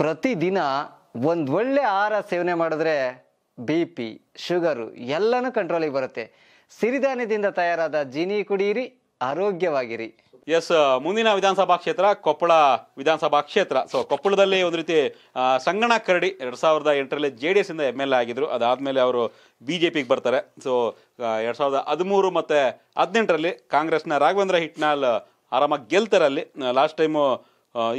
ಪ್ರತಿದಿನ ಒಂದು ಒಳ್ಳೆ ಆಹಾರ ಸೇವನೆ ಮಾಡಿದ್ರೆ ಬಿ ಪಿ ಶುಗರು ಎಲ್ಲನೂ ಕಂಟ್ರೋಲಿಗೆ ಬರುತ್ತೆ ಸಿರಿಧಾನ್ಯದಿಂದ ತಯಾರಾದ ಜೀನಿ ಕುಡಿಯಿರಿ ಆರೋಗ್ಯವಾಗಿರಿ ಎಸ್ ಮುಂದಿನ ವಿಧಾನಸಭಾ ಕ್ಷೇತ್ರ ಕೊಪ್ಪಳ ವಿಧಾನಸಭಾ ಕ್ಷೇತ್ರ ಸೊ ಕೊಪ್ಪಳದಲ್ಲಿ ಒಂದು ರೀತಿ ಸಂಗಣ ಕರಡಿ ಎರಡು ಸಾವಿರದ ಎಂಟರಲ್ಲಿ ಜೆ ಡಿ ಎಸ್ ಇಂದ ಎಮ್ ಎಲ್ ಎ ಆಗಿದ್ರು ಅದಾದಮೇಲೆ ಅವರು ಬಿ ಜೆ ಪಿಗೆ ಬರ್ತಾರೆ ಸೊ ಎರಡು ಸಾವಿರದ ಹದಿಮೂರು ಮತ್ತು ಹದಿನೆಂಟರಲ್ಲಿ ಕಾಂಗ್ರೆಸ್ನ ರಾಘವೇಂದ್ರ ಹಿಟ್ನಾಲ್ ಆರಾಮಾಗಿ ಗೆಲ್ತಾರೆ ಅಲ್ಲಿ ಲಾಸ್ಟ್ ಟೈಮು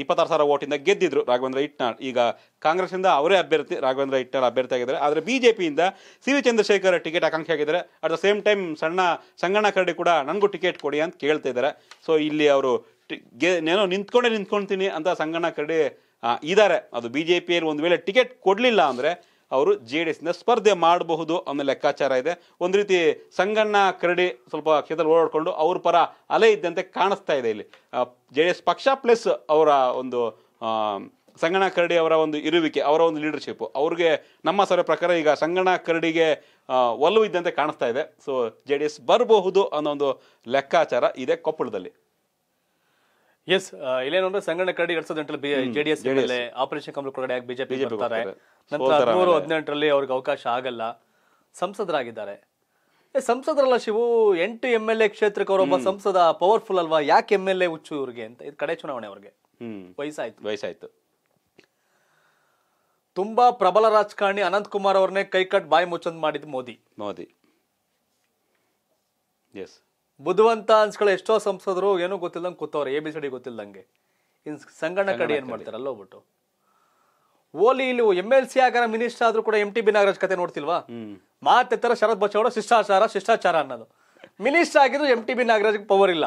ಇಪ್ಪತ್ತಾರು ಸಾವಿರ ಓಟಿಂದ ಗೆದ್ದಿದ್ರು ರಾಘವೇಂದ್ರ ಇಟ್ನಾಳ್ ಈಗ ಕಾಂಗ್ರೆಸ್ನಿಂದ ಅವರೇ ಅಭ್ಯರ್ಥಿ ರಾಘವೇಂದ್ರ ಇಟ್ನಾಳ್ ಅಭ್ಯರ್ಥಿ ಆಗಿದ್ದಾರೆ ಆದರೆ ಬಿ ಜೆ ಪಿಯಿಂದ ಸಿ ವಿ ಚಂದ್ರಶೇಖರ್ ಟಿಕೆಟ್ ಆಕಾಂಕ್ಷಿ ಆಗಿದ್ದಾರೆ ಅಟ್ ದ ಸೇಮ್ ಟೈಮ್ ಸಣ್ಣ ಸಂಗಣ್ಣ ಕರಡಿ ಕೂಡ ನನಗೂ ಟಿಕೆಟ್ ಕೊಡಿ ಅಂತ ಕೇಳ್ತಾ ಇದ್ದಾರೆ ಸೊ ಇಲ್ಲಿ ಅವರು ಗೆ ನೇನೋ ನಿಂತ್ಕೊಂಡೇ ನಿಂತ್ಕೊಳ್ತೀನಿ ಅಂತ ಸಂಗಣ್ಣ ಕರಡಿ ಇದ್ದಾರೆ ಅದು ಬಿ ಜೆ ಪಿಯಲ್ಲಿ ಒಂದು ವೇಳೆ ಟಿಕೆಟ್ ಕೊಡಲಿಲ್ಲ ಅಂದರೆ ಅವರು ಜೆ ಡಿ ಎಸ್ನ ಸ್ಪರ್ಧೆ ಮಾಡಬಹುದು ಅನ್ನೋ ಲೆಕ್ಕಾಚಾರ ಇದೆ ಒಂದು ರೀತಿ ಸಂಗಣ್ಣ ಕರಡಿ ಸ್ವಲ್ಪ ಕ್ಷೇತ್ರ ಓಡಾಡಿಕೊಂಡು ಅವ್ರ ಪರ ಅಲೆ ಇದ್ದಂತೆ ಕಾಣಿಸ್ತಾ ಇದೆ ಇಲ್ಲಿ ಜೆ ಡಿ ಎಸ್ ಪಕ್ಷ ಪ್ಲಸ್ ಅವರ ಒಂದು ಸಂಗಣ್ಣ ಕರಡಿ ಅವರ ಒಂದು ಇರುವಿಕೆ ಅವರ ಒಂದು ಲೀಡರ್ಶಿಪ್ ಅವ್ರಿಗೆ ನಮ್ಮ ಸರ ಪ್ರಕಾರ ಈಗ ಸಂಗಣ್ಣ ಕರಡಿಗೆ ಒಲವು ಇದ್ದಂತೆ ಕಾಣಿಸ್ತಾ ಇದೆ ಸೊ ಜೆ ಡಿ ಎಸ್ ಬರಬಹುದು ಅನ್ನೋ ಒಂದು ಲೆಕ್ಕಾಚಾರ ಇದೆ ಕೊಪ್ಪಳದಲ್ಲಿ ಎಸ್ uh, ಇಲ್ಲೇನಂದ್ರೆ ಸಂಗಣ್ಣ ಕರಡಿ ಎರಡ್ ಸಾವಿರದ ಎಂಟರಲ್ಲಿ ಜೆಡಿಎಸ್ ಮೇಲೆ ಆಪರೇಷನ್ ಕಮಲ ಕೊಡಗಡೆ ಯಾಕೆ ಬಿಜೆಪಿ ಬರ್ತಾರೆ ನಂತರ ಹದಿಮೂರು ಹದಿನೆಂಟರಲ್ಲಿ ಅವ್ರಿಗೆ ಅವಕಾಶ ಆಗಲ್ಲ ಸಂಸದರಾಗಿದ್ದಾರೆ ಸಂಸದರಲ್ಲ ಶಿವು ಎಂಟು ಎಂ ಎಲ್ ಎ ಕ್ಷೇತ್ರಕ್ಕೆ ಅವರೊಬ್ಬ ಸಂಸದ ಪವರ್ಫುಲ್ ಅಲ್ವಾ ಯಾಕೆ ಎಂ ಎಲ್ ಎ ಹುಚ್ಚು ಇವ್ರಿಗೆ ಅಂತ ಇದು ಕಡೆ ಚುನಾವಣೆ ಅವ್ರಿಗೆ ವಯಸ್ಸಾಯ್ತು ವಯಸ್ಸಾಯ್ತು ತುಂಬಾ ಪ್ರಬಲ ರಾಜಕಾರಣಿ ಅನಂತ್ ಕುಮಾರ್ ಅವ್ರನ್ನೇ ಕೈಕಟ್ ಬಾಯಿ ಮುಚ್ಚಂದ್ ಮಾಡಿದ್ ಮೋದಿ ಮೋದಿ ಎಸ್ ಬುದ್ಧಿವಂತ ಅನ್ಸ್ಕೊಳ್ಳೋ ಎಷ್ಟೋ ಸಂಸದರು ಏನೂ ಗೊತ್ತಿಲ್ಲದಂಗೆ ಕೂತವ್ರೆ ಎ ಬಿ ಸಿ ಡಿ ಗೊತ್ತಿಲ್ಲದಂಗೆ ಇನ್ನು ಸಂಗಣ ಕಡೆ ಏನು ಮಾಡ್ತಾರಲ್ಲ ಹೋಗ್ಬಿಟ್ಟು ಓಲಿ ಇಲ್ಲಿ ಎಮ್ ಎಲ್ ಸಿ ಆಗಾರ ಮಿನಿಸ್ಟರ್ ಆದ್ರೂ ಕೂಡ ಎಂ ಟಿ ಬಿ ನಾಗರಾಜ್ ಕತೆ ನೋಡ್ತಿಲ್ವಾ ಮಾತೆತ್ತರ ಶರತ್ ಬಚ್ಚವರು ಶಿಷ್ಟಾಚಾರ ಶಿಷ್ಟಾಚಾರ ಅನ್ನೋದು ಮಿನಿಸ್ಟರ್ ಆಗಿದ್ರು M T B Nagaraj power ಇಲ್ಲ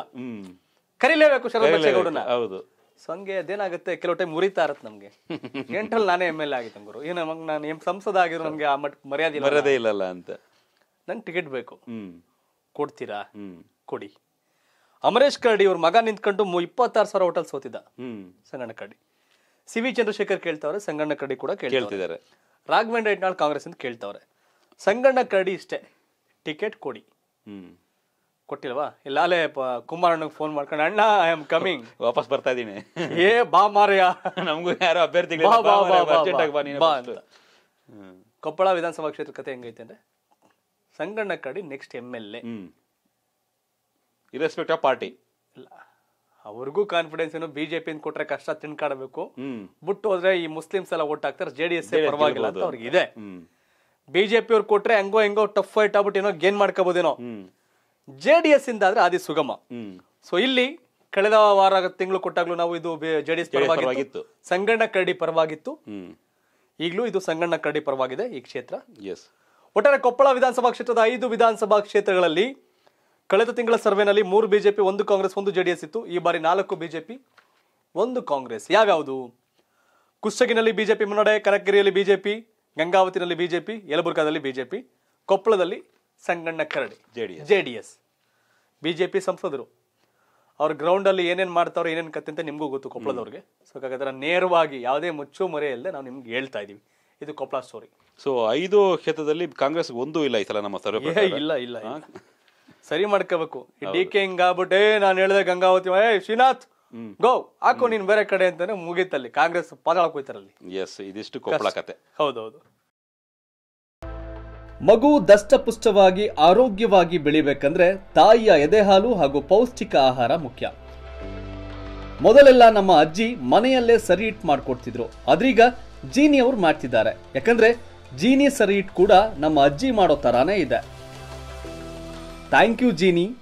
ಕರಿಲೇಬೇಕು ಶರತ್ ಬಚ್ಚೇಗೌಡನ ಹೌದು ಸೊ ಅದೇನಾಗುತ್ತೆ ಕೆಲವು ಟೈಮ್ ಉರಿತಾ ಇರತ್ತೆ ನಮಗೆ ಎಂಟಲ್ಲಿ ನಾನೇ ಎಮ್ ಎಲ್ ಎ ಆಗಿತ್ತು ಅಂಗರು ಏನು ನಮಗೆ ನಾನು ಸಂಸದ ಆಗಿರೋ ನಮಗೆ ಆ ಮಟ್ಟ ಮರ್ಯಾದೆ ಮರ್ಯಾದೆ ಇಲ್ಲಲ್ಲ ಅಂತ ನಂಗೆ ಟಿಕೆಟ್ ಬೇಕು ಕೊಡ್ತೀರಾ ಕೊಡಿ ಅಮರೇಶ್ ಕರಡಿ ಅವ್ರ ಮಗ ನಿಂತ್ಕೊಂಡು ಇಪ್ಪತ್ತಾರು ಸಾವಿರ ಹೋಟೆಲ್ ಸೋತಿದ್ದ ಸಂಗಣ್ಣ ಕರಡಿ ಸಿ ವಿ ಚಂದ್ರಶೇಖರ್ ಕೇಳ್ತಾವ್ರೆ ಸಂಗಣ್ಣ ಕರಡಿ ಕೂಡ ಕೇಳ್ತಿದ್ದಾರೆ ರಾಘವೇಂದ್ರ ಇಟ್ನಾಳ್ ಕಾಂಗ್ರೆಸ್ ಅಂತ ಕೇಳ್ತಾವ್ರೆ ಸಂಗಣ್ಣ ಕರಡಿ ಇಷ್ಟೇ ಟಿಕೆಟ್ ಕೊಡಿ ಹ್ಮ್ ಕೊಟ್ಟಿಲ್ವಾ ಇಲ್ಲ ಕುಮಾರ್ ಕುಮಾರಣ್ಣಗೆ ಫೋನ್ ಮಾಡ್ಕೊಂಡು ಅಣ್ಣ ಐ ಆಮ್ ಕಮಿಂಗ್ ವಾಪಸ್ ಬರ್ತಾ ಇದೀನಿ ಏ ಬಾ ಮಾರಯ್ಯ ನಮಗೂ ಯಾರೋ ಅಭ್ಯರ್ಥಿ ಕೊಪ್ಪಳ ವಿಧಾನಸಭಾ ಕ್ಷೇತ್ರ ಕತೆ ಹೆಂಗೈತೆ ಅಂದ್ರೆ Sanganna Karadi next M L A irrespective of party ಅವ್ರಿಗೂ ಕಾನ್ಫಿಡೆನ್ಸ್ ಏನು ಬಿಜೆಪಿ ಕೊಟ್ರೆ ಕಷ್ಟ ತಿನ್ಕಾಡಬೇಕು ಬಿಟ್ಟು ಹೋದ್ರೆ ಈ ಮುಸ್ಲಿಮ್ಸ್ ಎಲ್ಲ ಓಟ್ ಹಾಕ್ತಾರೆ ಜೆಡಿಎಸ್ ಪರವಾಗಿಲ್ಲ ಅಂತ ಅವ್ರಿಗೆ ಇದೆ ಬಿಜೆಪಿ ಅವ್ರು ಕೊಟ್ರೆ ಹೆಂಗೋ ಹೆಂಗೋ ಟಫ್ ಫೈಟ್ ಆಗ್ಬಿಟ್ಟು ಏನೋ ಗೇನ್ ಮಾಡ್ಕೋಬಹುದೇನೋ ಜೆಡಿಎಸ್ ಇಂದ ಆದ್ರೆ ಅದಿ ಸುಗಮ ಸೊ ಇಲ್ಲಿ ಕಳೆದ ವಾರ ತಿಂಗಳು ಕೊಟ್ಟಾಗ್ಲೂ ನಾವು ಇದು ಜೆಡಿಎಸ್ ಪರವಾಗಿತ್ತು ಸಂಗಣ್ಣ ಕರಡಿ ಪರವಾಗಿತ್ತು ಈಗಲೂ ಇದು ಸಂಗಣ್ಣ ಕರಡಿ ಪರವಾಗಿದೆ ಈ ಕ್ಷೇತ್ರ ಎಸ್ ಒಟ್ಟಾರೆ ಕೊಪ್ಪಳ ವಿಧಾನಸಭಾ ಕ್ಷೇತ್ರದ ಐದು ವಿಧಾನಸಭಾ ಕ್ಷೇತ್ರಗಳಲ್ಲಿ ಕಳೆದ ತಿಂಗಳ ಸರ್ವೆನಲ್ಲಿ ಮೂರು ಬಿಜೆಪಿ ಒಂದು ಕಾಂಗ್ರೆಸ್ ಒಂದು ಜೆಡಿಎಸ್ ಇತ್ತು ಈ ಬಾರಿ ನಾಲ್ಕು ಬಿಜೆಪಿ ಒಂದು ಕಾಂಗ್ರೆಸ್ ಯಾವ್ಯಾವುದು ಕುಸ್ತಗಿನಲ್ಲಿ ಬಿಜೆಪಿ ಮುನ್ನಡೆ ಕನಕಗಿರಿಯಲ್ಲಿ ಬಿಜೆಪಿ ಗಂಗಾವತಿನಲ್ಲಿ ಬಿಜೆಪಿ ಯಲಬುರ್ಗಾದಲ್ಲಿ ಬಿಜೆಪಿ ಕೊಪ್ಪಳದಲ್ಲಿ Sanganna Karadi JDS JDS BJP ಸಂಸದರು ಅವ್ರ ಗ್ರೌಂಡಲ್ಲಿ ಏನೇನು ಮಾಡ್ತಾವ್ರು ಏನೇನು ಕತ್ತೆ ಅಂತ ನಿಮಗೂ ಗೊತ್ತು ಕೊಪ್ಪಳದವ್ರಿಗೆ ಸೊ ಹಾಗಾದ್ರೆ ನೇರವಾಗಿ ಯಾವುದೇ ಮುಚ್ಚು ಇಲ್ಲದೆ ನಾವು ನಿಮ್ಗೆ ಹೇಳ್ತಾ ಇದ್ದೀವಿ ಇದು ಕೊಪ್ಪಳ ಸ್ಟೋರಿ ಸೊ ಐದು ಕ್ಷೇತ್ರದಲ್ಲಿ ಕಾಂಗ್ರೆಸ್ ಒಂದು ಇಲ್ಲ ಈ ಸಲ ನಮ್ಮ ಸರ್ವೆ ಇಲ್ಲ ಇಲ್ಲ ಸರಿ ಮಾಡ್ಕೋಬೇಕು ಡಿ ಕೆ ಹಿಂಗ್ ಆಗ್ಬಿಟ್ಟೆ ನಾನು ಹೇಳಿದೆ ಗಂಗಾವತಿ ಏ ಶ್ರೀನಾಥ್ ಗೋ ಹಾಕು ನೀನ್ ಬೇರೆ ಕಡೆ ಅಂತಾನೆ ಮುಗೀತಲ್ಲಿ ಕಾಂಗ್ರೆಸ್ ಪಾದಾಳಕ್ ಹೋಯ್ತಾರಲ್ಲಿ ಎಸ್ ಇದಿಷ್ಟು ಕೊಪ್ಪಳ ಕತೆ ಹೌದೌದು ಮಗು ದಷ್ಟಪುಷ್ಟವಾಗಿ ಆರೋಗ್ಯವಾಗಿ ಬೆಳಿಬೇಕಂದ್ರೆ ತಾಯಿಯ ಎದೆಹಾಲು ಹಾಗೂ ಪೌಷ್ಟಿಕ ಆಹಾರ ಮುಖ್ಯ ಮೊದಲೆಲ್ಲ ನಮ್ಮ ಅಜ್ಜಿ ಮನೆಯಲ್ಲೇ ಸರಿ ಇಟ್ ಮಾಡ್ಕೊಡ್ತಿದ್ರು ಅದ್ರೀಗ ಜೀನಿ ಅವ್ರು ಮಾಡ್ತಿದ್ದಾರೆ ಯಾಕಂದ್ರೆ ಜೀನಿ ಸರಿ ಇಟ್ ಕೂಡ ನಮ್ಮ ಅಜ್ಜಿ ಮಾಡೋ ತರಾನೇ ಇದೆ Thank you, Genie.